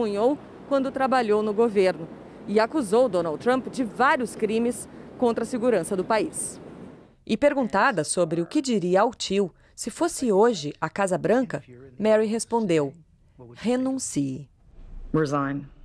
testemunhou quando trabalhou no governo e acusou Donald Trump de vários crimes contra a segurança do país. E perguntada sobre o que diria ao tio se fosse hoje a Casa Branca, Mary respondeu: renuncie. Resign.